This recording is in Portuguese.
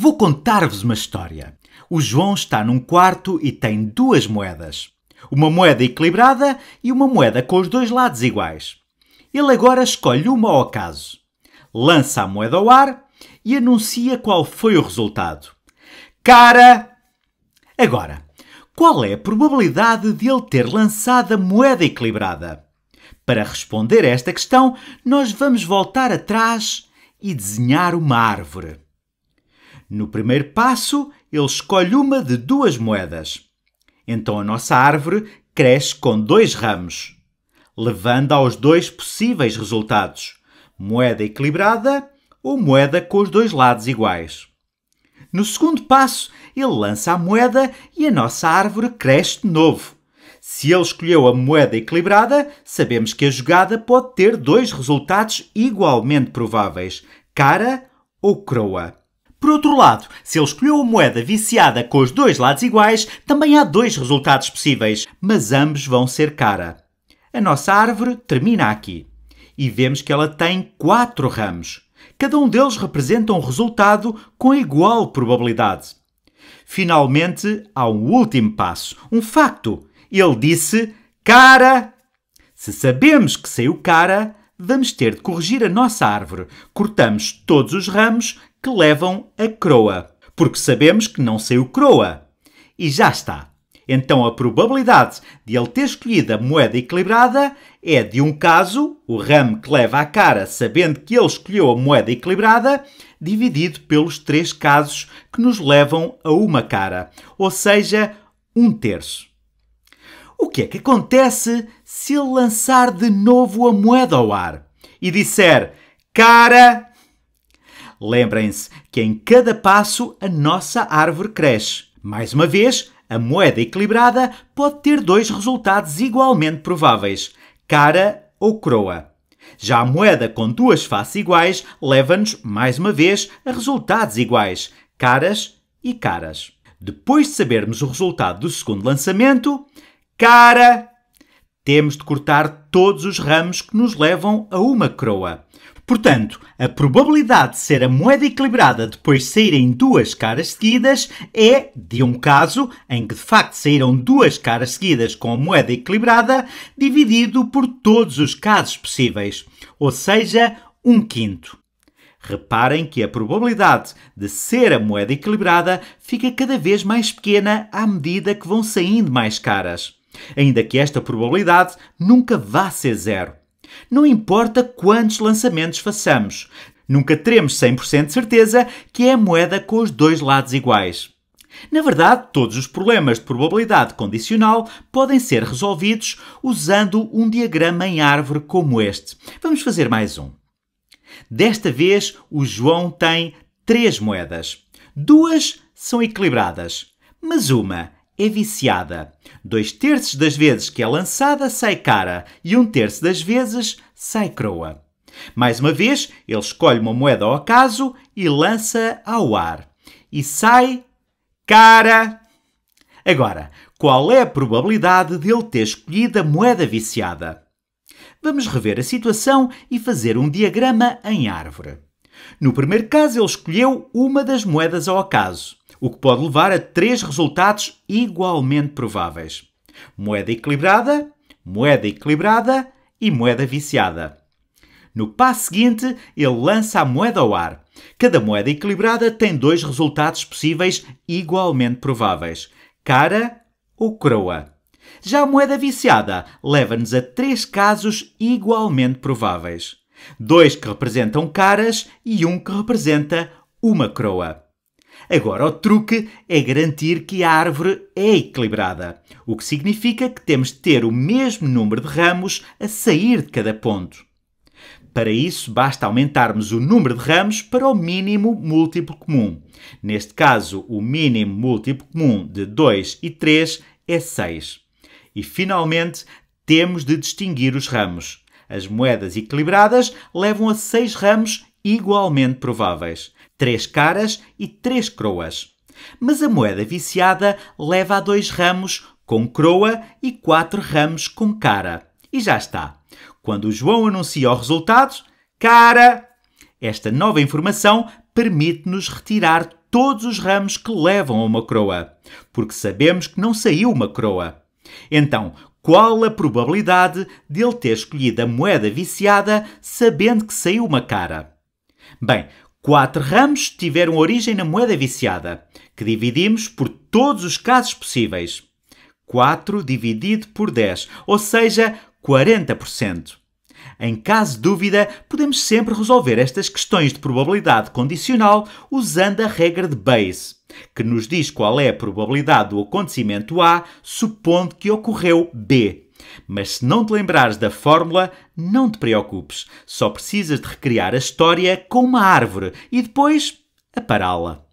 Vou contar-vos uma história. O João está num quarto e tem duas moedas. Uma moeda equilibrada e uma moeda com os dois lados iguais. Ele agora escolhe uma ao acaso. Lança a moeda ao ar e anuncia qual foi o resultado. Cara! Agora, qual é a probabilidade de ele ter lançado a moeda equilibrada? Para responder a esta questão, nós vamos voltar atrás e desenhar uma árvore. No primeiro passo, ele escolhe uma de duas moedas. Então a nossa árvore cresce com dois ramos, levando aos dois possíveis resultados: moeda equilibrada ou moeda com os dois lados iguais. No segundo passo, ele lança a moeda e a nossa árvore cresce de novo. Se ele escolheu a moeda equilibrada, sabemos que a jogada pode ter dois resultados igualmente prováveis: cara ou croa. Por outro lado, se ele escolheu a moeda viciada com os dois lados iguais, também há dois resultados possíveis, mas ambos vão ser cara. A nossa árvore termina aqui. E vemos que ela tem quatro ramos. Cada um deles representa um resultado com igual probabilidade. Finalmente, há um último passo, um facto. Ele disse cara. Se sabemos que saiu cara, vamos ter de corrigir a nossa árvore. Cortamos todos os ramos que levam a croa, porque sabemos que não saiu croa. E já está. Então a probabilidade de ele ter escolhido a moeda equilibrada é de um caso, o ramo que leva à cara sabendo que ele escolheu a moeda equilibrada, dividido pelos três casos que nos levam a uma cara, ou seja, um terço. O que é que acontece se ele lançar de novo a moeda ao ar e disser cara. Lembrem-se que em cada passo a nossa árvore cresce. Mais uma vez, a moeda equilibrada pode ter dois resultados igualmente prováveis: cara ou croa. Já a moeda com duas faces iguais leva-nos, mais uma vez, a resultados iguais: caras e caras. Depois de sabermos o resultado do segundo lançamento, cara temos de cortar todos os ramos que nos levam a uma croa. Portanto, a probabilidade de ser a moeda equilibrada depois saírem duas caras seguidas é de um caso em que de facto saíram duas caras seguidas com a moeda equilibrada, dividido por todos os casos possíveis, ou seja, um quinto. Reparem que a probabilidade de ser a moeda equilibrada fica cada vez mais pequena à medida que vão saindo mais caras ainda que esta probabilidade nunca vá ser zero. Não importa quantos lançamentos façamos, nunca teremos 100% de certeza que é a moeda com os dois lados iguais. Na verdade, todos os problemas de probabilidade condicional podem ser resolvidos usando um diagrama em árvore como este. Vamos fazer mais um. Desta vez, o João tem três moedas. Duas são equilibradas, mas uma é viciada. Dois terços das vezes que é lançada sai cara e um terço das vezes sai croa. Mais uma vez, ele escolhe uma moeda ao acaso e lança ao ar. E sai cara. Agora, qual é a probabilidade de ele ter escolhido a moeda viciada? Vamos rever a situação e fazer um diagrama em árvore. No primeiro caso, ele escolheu uma das moedas ao acaso o que pode levar a três resultados igualmente prováveis: moeda equilibrada, moeda equilibrada e moeda viciada. No passo seguinte, ele lança a moeda ao ar. Cada moeda equilibrada tem dois resultados possíveis igualmente prováveis: cara ou croa. Já a moeda viciada leva-nos a três casos igualmente prováveis: dois que representam caras e um que representa uma croa. Agora, o truque é garantir que a árvore é equilibrada, o que significa que temos de ter o mesmo número de ramos a sair de cada ponto. Para isso, basta aumentarmos o número de ramos para o mínimo múltiplo comum. Neste caso, o mínimo múltiplo comum de 2 e 3 é 6. E finalmente, temos de distinguir os ramos. As moedas equilibradas levam a 6 ramos igualmente prováveis: três caras e três croas. Mas a moeda viciada leva a dois ramos com croa e quatro ramos com cara. E já está. Quando o João anuncia os resultados, cara! Esta nova informação permite-nos retirar todos os ramos que levam a uma croa, porque sabemos que não saiu uma croa. Então, qual a probabilidade de ele ter escolhido a moeda viciada sabendo que saiu uma cara? Bem, quatro ramos tiveram origem na moeda viciada, que dividimos por todos os casos possíveis. 4 dividido por 10, ou seja, 40%. Em caso de dúvida, podemos sempre resolver estas questões de probabilidade condicional usando a regra de Bayes, que nos diz qual é a probabilidade do acontecimento A supondo que ocorreu B. Mas se não te lembrares da fórmula, não te preocupes. Só precisas de recriar a história com uma árvore e depois apará-la.